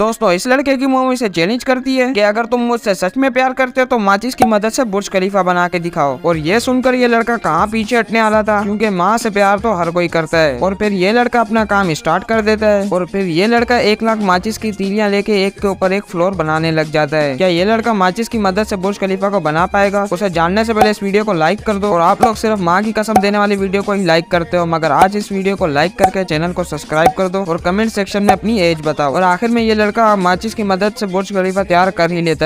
दोस्तों इस लड़के की मोम इसे चैलेंज करती है कि अगर तुम मुझसे सच में प्यार करते हो तो माचिस की मदद से बुर्ज खलीफा बना के दिखाओ और ये सुनकर ये लड़का कहाँ पीछे हटने वाला था क्योंकि माँ से प्यार तो हर कोई करता है और फिर ये लड़का अपना काम स्टार्ट कर देता है और फिर ये लड़का एक लाख माचिस की तीलियाँ लेके एक के ऊपर एक फ्लोर बनाने लग जाता है क्या ये लड़का माचिस की मदद से बुर्ज खलीफा को बना पाएगा उसे जानने से पहले इस वीडियो को लाइक कर दो और आप लोग सिर्फ माँ की कसम देने वाली वीडियो को ही लाइक करते हो मगर आज इस वीडियो को लाइक करके चैनल को सब्सक्राइब कर दो और कमेंट सेक्शन में अपनी एज बताओ और आखिर में ये लड़का माचिस की मदद से बुर्ज खलीफा तैयार कर ही लेता है